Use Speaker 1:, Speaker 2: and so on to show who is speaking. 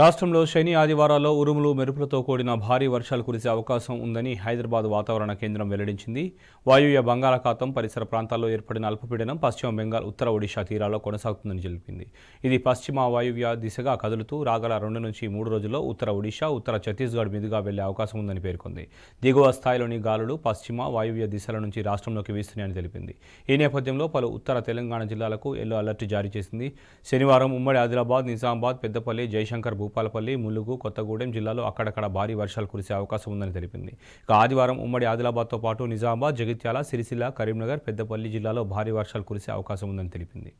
Speaker 1: రాష్ట్రంలో శని ఆదివారాల్లో ఉరుములు మెరుపులతో కూడిన భారీ వర్షాలు కురిసే అవకాశం ఉందని హైదరాబాద్ వాతావరణ కేంద్రం వెల్లడించింది వాయువ్య బంగాళాఖాతం పరిసర ప్రాంతాల్లో ఏర్పడిన అల్పపీడనం పశ్చిమ బెంగాల్ ఉత్తర ఒడిషా తీరాల్లో కొనసాగుతుందని తెలిపింది ఇది పశ్చిమ వాయువ్య దిశగా కదులుతూ రాగల రెండు నుంచి మూడు రోజుల్లో ఉత్తర ఒడిశా ఉత్తర ఛత్తీస్గఢ్ మీదుగా వెళ్లే అవకాశం ఉందని పేర్కొంది దిగువ స్థాయిలోని గాలులు పశ్చిమ వాయువ్య దిశల నుంచి రాష్ట్రంలోకి వీస్తున్నాయని తెలిపింది ఈ నేపథ్యంలో పలు ఉత్తర తెలంగాణ జిల్లాలకు ఎల్లో అలర్ట్ జారీ చేసింది శనివారం ఉమ్మడి ఆదిలాబాద్ నిజామాబాద్ పెద్దపల్లి జయశంకర్ భూపాలపల్లి ములుగు కొత్తగూడెం జిల్లాలో అక్కడక్కడ భారీ వర్షాలు కురిసే అవకాశం ఉందని తెలిపింది ఇక ఆదివారం ఉమ్మడి ఆదిలాబాద్తో పాటు నిజామాబాద్ జగిత్యాల సిరిసిల్ల కరీంనగర్ పెద్దపల్లి జిల్లాలో భారీ వర్షాలు కురిసే అవకాశం ఉందని తెలిపింది